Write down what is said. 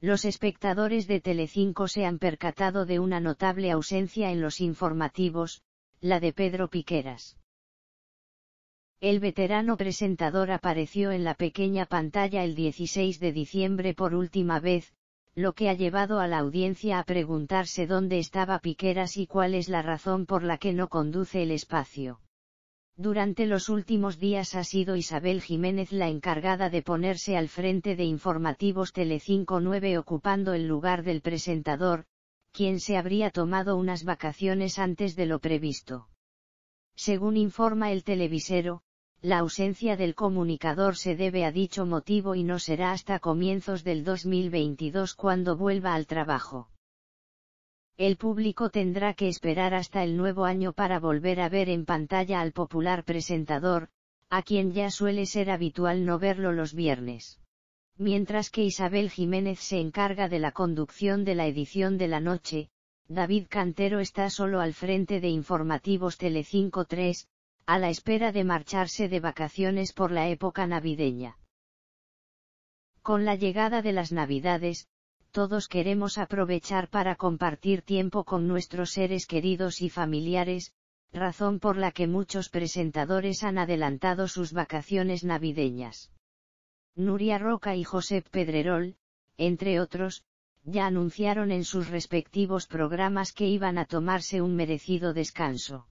los espectadores de Telecinco se han percatado de una notable ausencia en los informativos, la de Pedro Piqueras. El veterano presentador apareció en la pequeña pantalla el 16 de diciembre por última vez, lo que ha llevado a la audiencia a preguntarse dónde estaba Piqueras y cuál es la razón por la que no conduce el espacio. Durante los últimos días ha sido Isabel Jiménez la encargada de ponerse al frente de informativos Telecinco 9 ocupando el lugar del presentador, quien se habría tomado unas vacaciones antes de lo previsto. Según informa el televisero, la ausencia del comunicador se debe a dicho motivo y no será hasta comienzos del 2022 cuando vuelva al trabajo el público tendrá que esperar hasta el nuevo año para volver a ver en pantalla al popular presentador, a quien ya suele ser habitual no verlo los viernes. Mientras que Isabel Jiménez se encarga de la conducción de la edición de la noche, David Cantero está solo al frente de informativos Telecinco 3, a la espera de marcharse de vacaciones por la época navideña. Con la llegada de las Navidades, todos queremos aprovechar para compartir tiempo con nuestros seres queridos y familiares, razón por la que muchos presentadores han adelantado sus vacaciones navideñas. Nuria Roca y José Pedrerol, entre otros, ya anunciaron en sus respectivos programas que iban a tomarse un merecido descanso.